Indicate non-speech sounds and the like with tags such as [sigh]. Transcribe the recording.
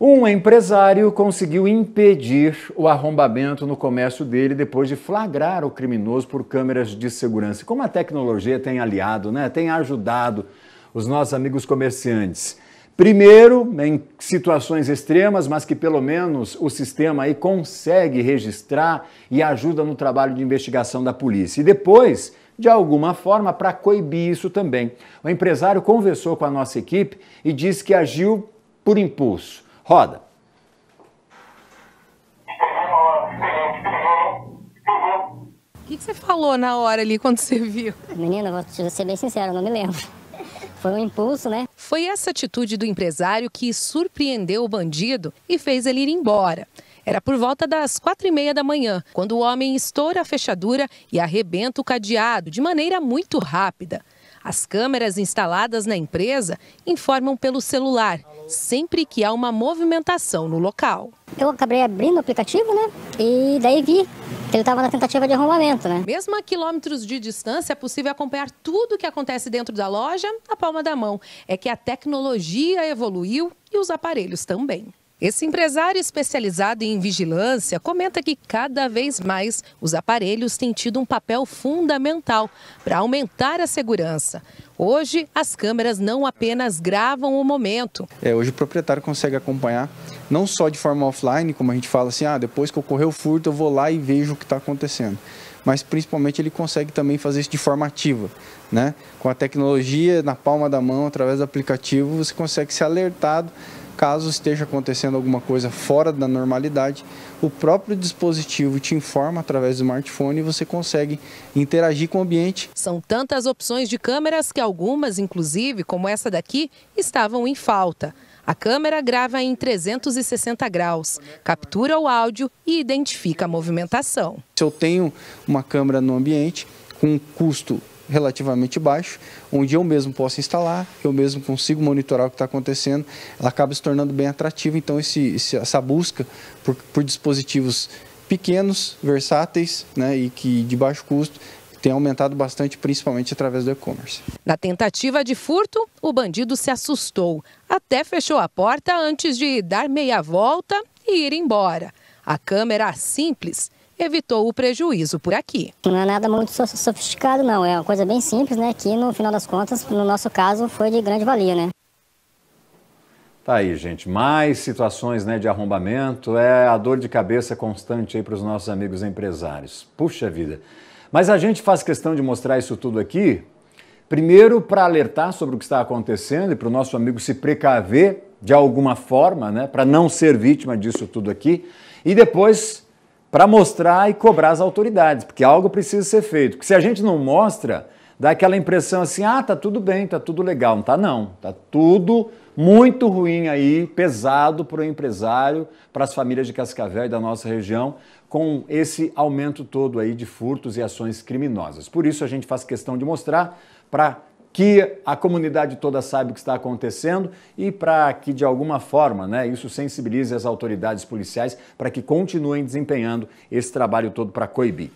Um empresário conseguiu impedir o arrombamento no comércio dele depois de flagrar o criminoso por câmeras de segurança. Como a tecnologia tem aliado, né? tem ajudado os nossos amigos comerciantes. Primeiro, em situações extremas, mas que pelo menos o sistema aí consegue registrar e ajuda no trabalho de investigação da polícia. E depois, de alguma forma, para coibir isso também. O empresário conversou com a nossa equipe e disse que agiu por impulso. Roda. O que, que, você falou na hora ali quando você viu? Menina, vou ser bem sincero, não me lembro. [laughs] Foi um impulso, né? Foi essa atitude do empresário que surpreendeu o bandido e fez ele ir embora. Era por volta das quatro e meia da manhã, quando o homem estoura a fechadura e arrebenta o cadeado de maneira muito rápida. As câmeras instaladas na empresa informam pelo celular, sempre que há uma movimentação no local. Eu acabei abrindo o aplicativo, né? E daí vi que ele estava na tentativa de arrombamento, né? Mesmo a quilômetros de distância, é possível acompanhar tudo o que acontece dentro da loja na palma da mão. É que a tecnologia evoluiu e os aparelhos também. Esse empresário especializado em vigilância comenta que cada vez mais os aparelhos têm tido um papel fundamental para aumentar a segurança. Hoje, as câmeras não apenas gravam o momento. É, hoje o proprietário consegue acompanhar, não só de forma offline, como a gente fala assim, ah, depois que ocorreu o furto, eu vou lá e vejo o que está acontecendo. Mas principalmente ele consegue também fazer isso de forma ativa. Né? Com a tecnologia na palma da mão, através do aplicativo, você consegue ser alertado Caso esteja acontecendo alguma coisa fora da normalidade, o próprio dispositivo te informa através do smartphone e você consegue interagir com o ambiente. São tantas opções de câmeras que algumas, inclusive, como essa daqui, estavam em falta. A câmera grava em 360 graus, captura o áudio e identifica a movimentação. Se eu tenho uma câmera no ambiente com um custo relativamente baixo, onde eu mesmo posso instalar, eu mesmo consigo monitorar o que está acontecendo, ela acaba se tornando bem atrativa. Então, esse, essa busca por, por dispositivos pequenos, versáteis né, e que de baixo custo tem aumentado bastante, principalmente através do e-commerce. Na tentativa de furto, o bandido se assustou, até fechou a porta antes de dar meia volta e ir embora. A câmera simples evitou o prejuízo por aqui. Não é nada muito sofisticado, não. É uma coisa bem simples, né? Que no final das contas, no nosso caso, foi de grande valia, né? Tá aí, gente. Mais situações né, de arrombamento. É a dor de cabeça constante aí para os nossos amigos empresários. Puxa vida. Mas a gente faz questão de mostrar isso tudo aqui. Primeiro, para alertar sobre o que está acontecendo e para o nosso amigo se precaver de alguma forma, né, para não ser vítima disso tudo aqui. E depois, para mostrar e cobrar as autoridades, porque algo precisa ser feito. Porque se a gente não mostra, dá aquela impressão assim: ah, tá tudo bem, tá tudo legal. Não tá, não. Tá tudo muito ruim aí, pesado para o empresário, para as famílias de Cascavel e da nossa região, com esse aumento todo aí de furtos e ações criminosas. Por isso a gente faz questão de mostrar para que a comunidade toda saiba o que está acontecendo e para que, de alguma forma, né, isso sensibilize as autoridades policiais para que continuem desempenhando esse trabalho todo para coibir.